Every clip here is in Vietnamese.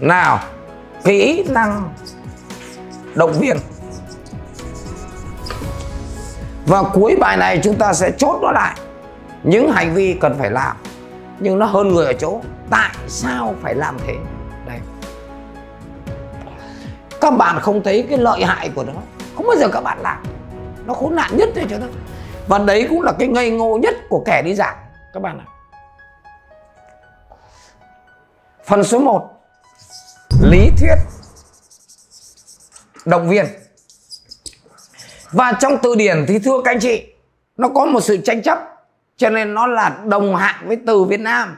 nào kỹ năng động viên và cuối bài này chúng ta sẽ chốt nó lại những hành vi cần phải làm nhưng nó hơn người ở chỗ tại sao phải làm thế đây các bạn không thấy cái lợi hại của nó không bao giờ các bạn làm nó khốn nạn nhất đấy cho nó và đấy cũng là cái ngây ngô nhất của kẻ đi giảng các bạn ạ phần số 1 lý thuyết động viên và trong từ điển thì thưa các anh chị nó có một sự tranh chấp cho nên nó là đồng hạng với từ Việt Nam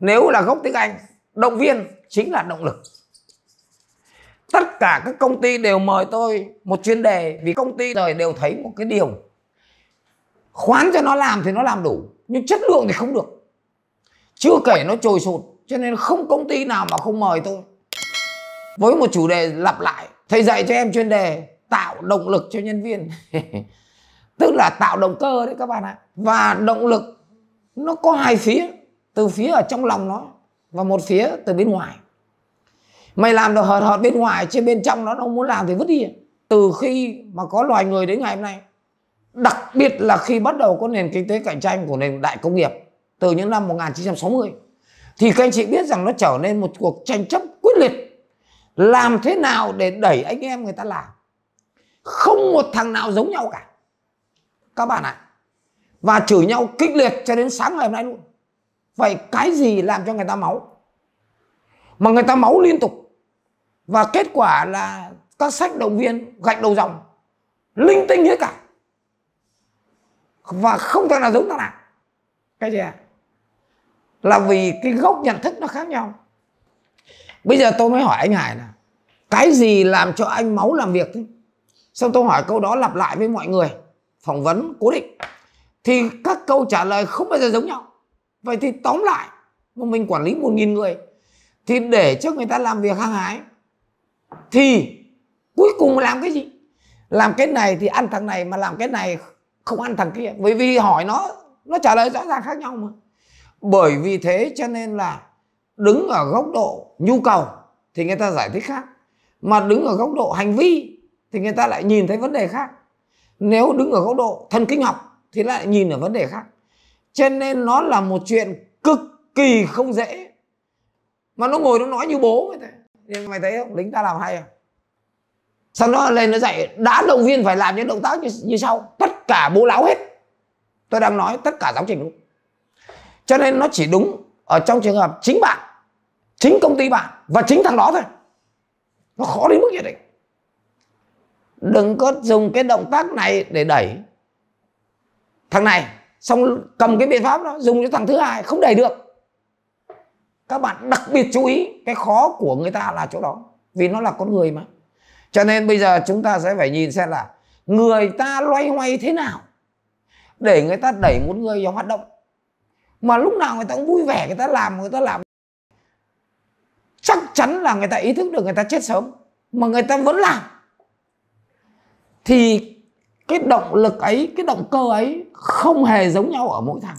nếu là gốc tiếng Anh động viên chính là động lực tất cả các công ty đều mời tôi một chuyên đề vì công ty đời đều thấy một cái điều khoán cho nó làm thì nó làm đủ nhưng chất lượng thì không được chưa kể nó trồi sụt cho nên không công ty nào mà không mời tôi với một chủ đề lặp lại thầy dạy cho em chuyên đề tạo động lực cho nhân viên tức là tạo động cơ đấy các bạn ạ và động lực nó có hai phía từ phía ở trong lòng nó và một phía từ bên ngoài mày làm được hợt hợt bên ngoài chứ bên trong nó không muốn làm thì vứt đi từ khi mà có loài người đến ngày hôm nay đặc biệt là khi bắt đầu có nền kinh tế cạnh tranh của nền đại công nghiệp từ những năm 1960 thì các anh chị biết rằng nó trở nên một cuộc tranh chấp quyết liệt làm thế nào để đẩy anh em người ta làm không một thằng nào giống nhau cả các bạn ạ à, và chửi nhau kích liệt cho đến sáng ngày hôm nay luôn vậy cái gì làm cho người ta máu mà người ta máu liên tục và kết quả là các sách động viên gạch đầu dòng linh tinh hết cả và không thằng nào giống thằng nào cái gì ạ à? là vì cái gốc nhận thức nó khác nhau bây giờ tôi mới hỏi anh hải là cái gì làm cho anh máu làm việc thế xong tôi hỏi câu đó lặp lại với mọi người phỏng vấn cố định thì các câu trả lời không bao giờ giống nhau vậy thì tóm lại mình quản lý một nghìn người thì để cho người ta làm việc hăng hái thì cuối cùng làm cái gì làm cái này thì ăn thằng này mà làm cái này không ăn thằng kia bởi vì hỏi nó nó trả lời rõ ràng khác nhau mà bởi vì thế cho nên là đứng ở góc độ nhu cầu thì người ta giải thích khác mà đứng ở góc độ hành vi thì người ta lại nhìn thấy vấn đề khác nếu đứng ở góc độ thần kinh học thì lại nhìn ở vấn đề khác cho nên nó là một chuyện cực kỳ không dễ mà nó ngồi nó nói như bố vậy thế mày thấy không lính ta làm hay không sau đó lên nó dạy đã động viên phải làm những động tác như, như sau tất cả bố láo hết tôi đang nói tất cả giáo trình đúng cho nên nó chỉ đúng ở trong trường hợp chính bạn chính công ty bạn và chính thằng đó thôi nó khó đến mức nhất định đừng có dùng cái động tác này để đẩy thằng này xong cầm cái biện pháp đó dùng cho thằng thứ hai không đẩy được các bạn đặc biệt chú ý cái khó của người ta là chỗ đó vì nó là con người mà cho nên bây giờ chúng ta sẽ phải nhìn xem là người ta loay hoay thế nào để người ta đẩy một người vào hoạt động mà lúc nào người ta cũng vui vẻ người ta làm người ta làm chắc chắn là người ta ý thức được người ta chết sớm mà người ta vẫn làm thì cái động lực ấy cái động cơ ấy không hề giống nhau ở mỗi thằng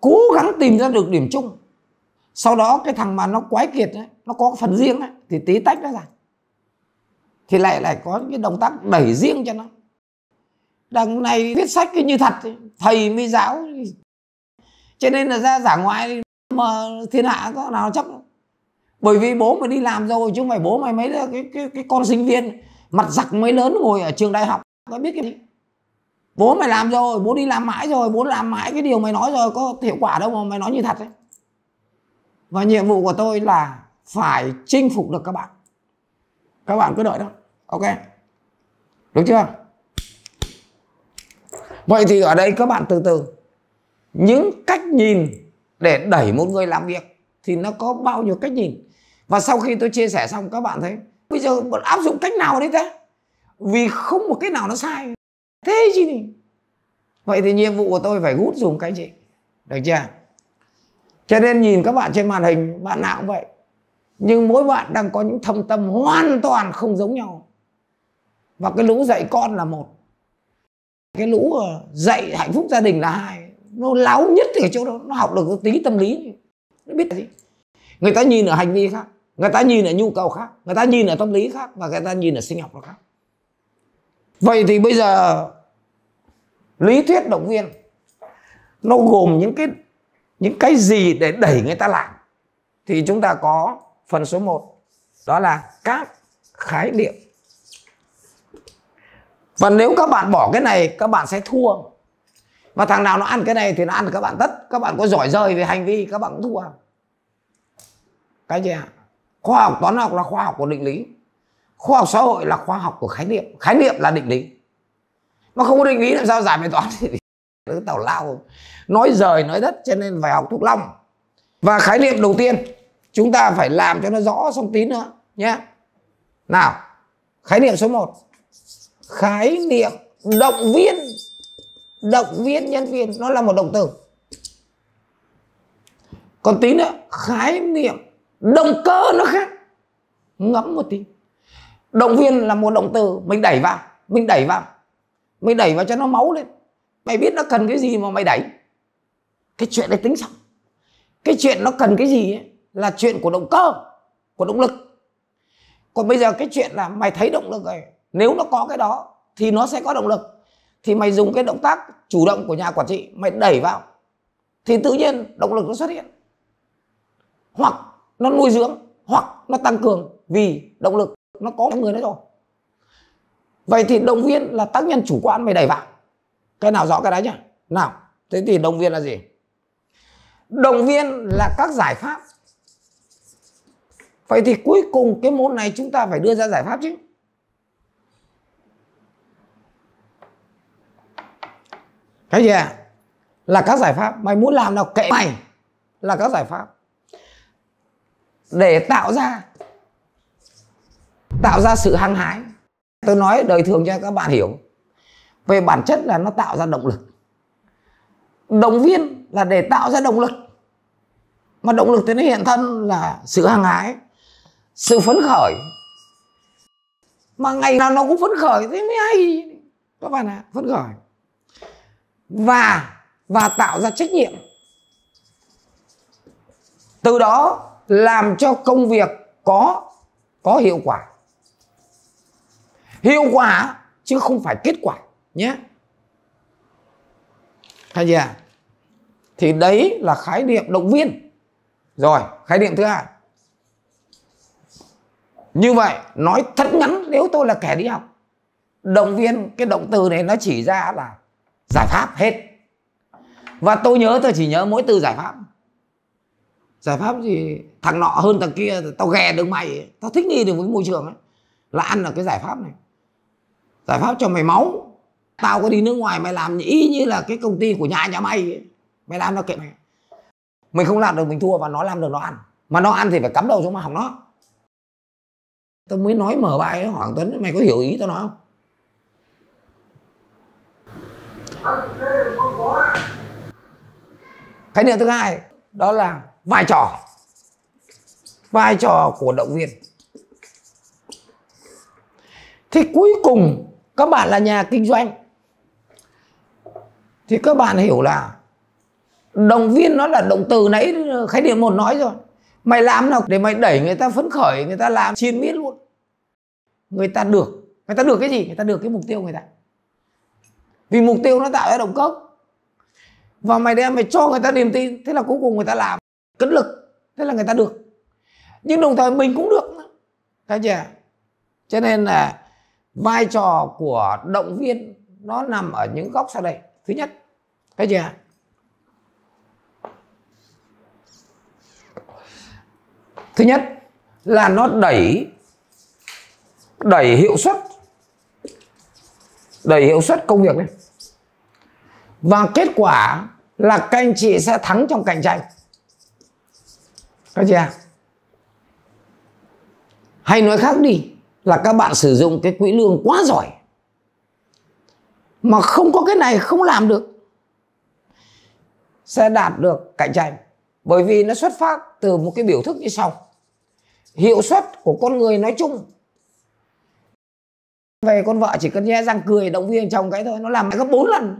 cố gắng tìm ra được điểm chung sau đó cái thằng mà nó quái kiệt ấy, nó có phần riêng ấy, thì tí tách nó ra thì lại lại có những cái động tác đẩy riêng cho nó đằng này viết sách như thật thầy mới giáo cho nên là ra giả ngoại mà thiên hạ có nào chắc bởi vì bố mày đi làm rồi chứ không phải bố mày mấy đứa, cái cái cái con sinh viên mặt giặc mới lớn ngồi ở trường đại học có biết cái gì bố mày làm rồi bố đi làm mãi rồi bố làm mãi cái điều mày nói rồi có hiệu quả đâu mà mày nói như thật đấy và nhiệm vụ của tôi là phải chinh phục được các bạn các bạn cứ đợi đó ok được chưa vậy thì ở đây các bạn từ từ những cách nhìn để đẩy một người làm việc thì nó có bao nhiêu cách nhìn và sau khi tôi chia sẻ xong các bạn thấy bây giờ bạn áp dụng cách nào đấy thế vì không một cái nào nó sai thế chứ gì vậy thì nhiệm vụ của tôi phải hút dùng cái gì được chưa cho nên nhìn các bạn trên màn hình bạn nào cũng vậy nhưng mỗi bạn đang có những thâm tâm hoàn toàn không giống nhau và cái lũ dạy con là một cái lũ ờ, dạy hạnh phúc gia đình là hai nó láo nhất thì ở chỗ đó nó học được cái tí tâm lý nó biết là gì người ta nhìn ở hành vi khác người ta nhìn ở nhu cầu khác người ta nhìn ở tâm lý khác và người ta nhìn ở sinh học nó khác vậy thì bây giờ lý thuyết động viên nó gồm những cái những cái gì để đẩy người ta làm thì chúng ta có phần số 1 đó là các khái niệm và nếu các bạn bỏ cái này các bạn sẽ thua mà thằng nào nó ăn cái này thì nó ăn các bạn tất các bạn có giỏi rời về hành vi các bạn cũng thua cái gì ạ khoa học toán học là khoa học của định lý khoa học xã hội là khoa học của khái niệm khái niệm là định lý mà không có định lý làm sao giải bài toán thì đứa tào lao nói rời nói đất cho nên phải học thuộc lòng và khái niệm đầu tiên chúng ta phải làm cho nó rõ xong tí nữa nhé nào khái niệm số 1 khái niệm động viên động viên nhân viên nó là một động từ còn tí nữa khái niệm động cơ nó khác ngẫm một tí động viên là một động từ mình đẩy vào mình đẩy vào mình đẩy vào cho nó máu lên mày biết nó cần cái gì mà mày đẩy cái chuyện đấy tính xong cái chuyện nó cần cái gì ấy, là chuyện của động cơ của động lực còn bây giờ cái chuyện là mày thấy động lực rồi nếu nó có cái đó thì nó sẽ có động lực thì mày dùng cái động tác chủ động của nhà quản trị mày đẩy vào thì tự nhiên động lực nó xuất hiện hoặc nó nuôi dưỡng hoặc nó tăng cường vì động lực nó có người đấy rồi vậy thì động viên là tác nhân chủ quan mày đẩy vào cái nào rõ cái đấy nhỉ nào thế thì động viên là gì động viên là các giải pháp vậy thì cuối cùng cái môn này chúng ta phải đưa ra giải pháp chứ cái gì à? là các giải pháp mày muốn làm nào kệ mày là các giải pháp để tạo ra tạo ra sự hăng hái tôi nói đời thường cho các bạn hiểu về bản chất là nó tạo ra động lực động viên là để tạo ra động lực mà động lực thì nó hiện thân là sự hăng hái sự phấn khởi mà ngày nào nó cũng phấn khởi thế mới hay các bạn ạ à, phấn khởi và và tạo ra trách nhiệm từ đó làm cho công việc có có hiệu quả hiệu quả chứ không phải kết quả nhé hay gì à thì đấy là khái niệm động viên rồi khái niệm thứ hai như vậy nói thật ngắn nếu tôi là kẻ đi học động viên cái động từ này nó chỉ ra là giải pháp hết và tôi nhớ tôi chỉ nhớ mỗi từ giải pháp giải pháp gì thằng nọ hơn thằng kia tao ghè được mày tao thích nghi được với môi trường ấy là ăn là cái giải pháp này giải pháp cho mày máu tao có đi nước ngoài mày làm y như là cái công ty của nhà nhà mày ấy. mày làm nó kệ mày mình không làm được mình thua và nó làm được nó ăn mà nó ăn thì phải cắm đầu xuống mà hỏng nó tao mới nói mở bài hoàng Tuấn mày có hiểu ý tao nói không khái niệm thứ hai đó là vai trò vai trò của động viên thì cuối cùng các bạn là nhà kinh doanh thì các bạn hiểu là động viên nó là động từ nãy khái niệm một nói rồi mày làm nào để mày đẩy người ta phấn khởi người ta làm chiên miết luôn người ta được người ta được cái gì người ta được cái mục tiêu người ta vì mục tiêu nó tạo ra động cơ và mày đem mày cho người ta niềm tin thế là cuối cùng người ta làm cấn lực thế là người ta được nhưng đồng thời mình cũng được thấy chưa cho nên là vai trò của động viên nó nằm ở những góc sau đây thứ nhất thấy chưa thứ nhất là nó đẩy đẩy hiệu suất đẩy hiệu suất công việc lên và kết quả là các anh chị sẽ thắng trong cạnh tranh các chị à? hay nói khác đi là các bạn sử dụng cái quỹ lương quá giỏi mà không có cái này không làm được sẽ đạt được cạnh tranh bởi vì nó xuất phát từ một cái biểu thức như sau hiệu suất của con người nói chung về con vợ chỉ cần nhe răng cười động viên chồng cái thôi nó làm gấp bốn lần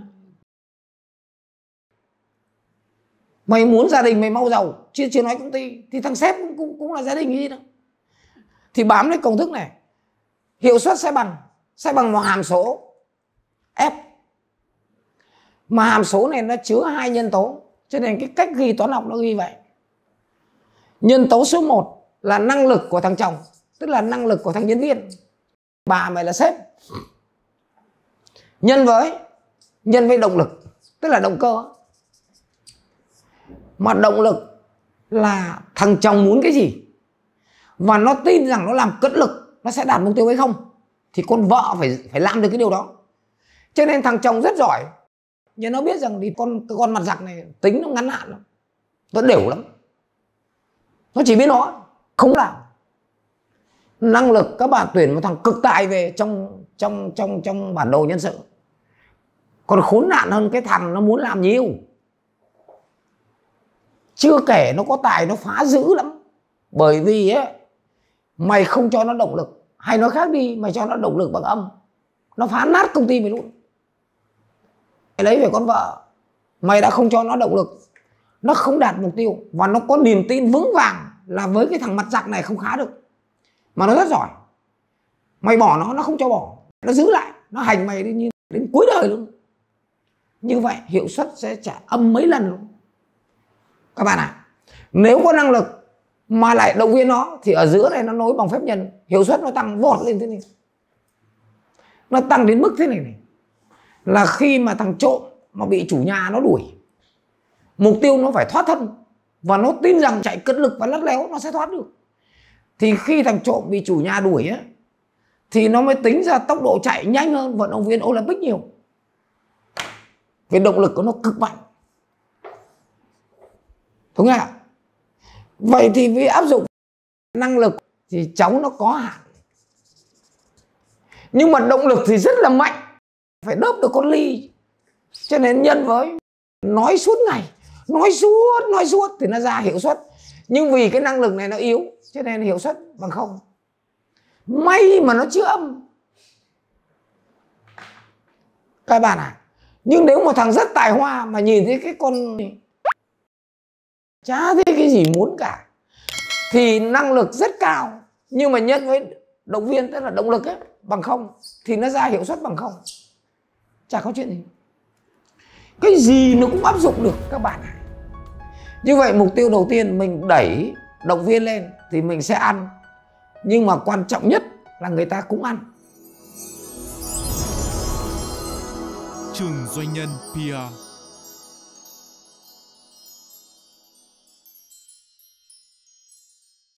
mày muốn gia đình mày mau giàu chưa chưa nói công ty thì thằng sếp cũng cũng, cũng là gia đình gì đâu thì bám lấy công thức này hiệu suất sẽ bằng sẽ bằng một hàm số f mà hàm số này nó chứa hai nhân tố cho nên cái cách ghi toán học nó ghi vậy nhân tố số 1 là năng lực của thằng chồng tức là năng lực của thằng nhân viên bà mày là sếp nhân với nhân với động lực tức là động cơ mà động lực là thằng chồng muốn cái gì và nó tin rằng nó làm cất lực nó sẽ đạt mục tiêu hay không thì con vợ phải phải làm được cái điều đó cho nên thằng chồng rất giỏi nhưng nó biết rằng thì con con mặt giặc này tính nó ngắn hạn lắm nó đều lắm nó chỉ biết nó không làm năng lực các bạn tuyển một thằng cực tài về trong trong trong trong bản đồ nhân sự còn khốn nạn hơn cái thằng nó muốn làm nhiều chưa kể nó có tài nó phá dữ lắm bởi vì ấy, mày không cho nó động lực hay nói khác đi mày cho nó động lực bằng âm nó phá nát công ty mày luôn mày lấy về con vợ mày đã không cho nó động lực nó không đạt mục tiêu và nó có niềm tin vững vàng là với cái thằng mặt giặc này không khá được mà nó rất giỏi mày bỏ nó nó không cho bỏ nó giữ lại nó hành mày đến như đến cuối đời luôn như vậy hiệu suất sẽ trả âm mấy lần luôn các bạn ạ à, nếu có năng lực mà lại động viên nó thì ở giữa này nó nối bằng phép nhân hiệu suất nó tăng vọt lên thế này nó tăng đến mức thế này này là khi mà thằng trộm mà bị chủ nhà nó đuổi mục tiêu nó phải thoát thân và nó tin rằng chạy cất lực và lắt léo nó sẽ thoát được thì khi thằng trộm bị chủ nhà đuổi á thì nó mới tính ra tốc độ chạy nhanh hơn vận động viên Olympic nhiều cái động lực của nó cực mạnh đúng không ạ vậy thì vì áp dụng năng lực thì cháu nó có hạn nhưng mà động lực thì rất là mạnh phải đớp được con ly cho nên nhân với nói suốt ngày nói suốt nói suốt thì nó ra hiệu suất nhưng vì cái năng lực này nó yếu cho nên hiệu suất bằng không may mà nó chưa âm các bạn à nhưng nếu một thằng rất tài hoa mà nhìn thấy cái con chả thấy cái gì muốn cả thì năng lực rất cao nhưng mà nhân với động viên tức là động lực ấy bằng không thì nó ra hiệu suất bằng không chả có chuyện gì cái gì nó cũng áp dụng được các bạn ạ à. như vậy mục tiêu đầu tiên mình đẩy động viên lên thì mình sẽ ăn nhưng mà quan trọng nhất là người ta cũng ăn trường doanh nhân PR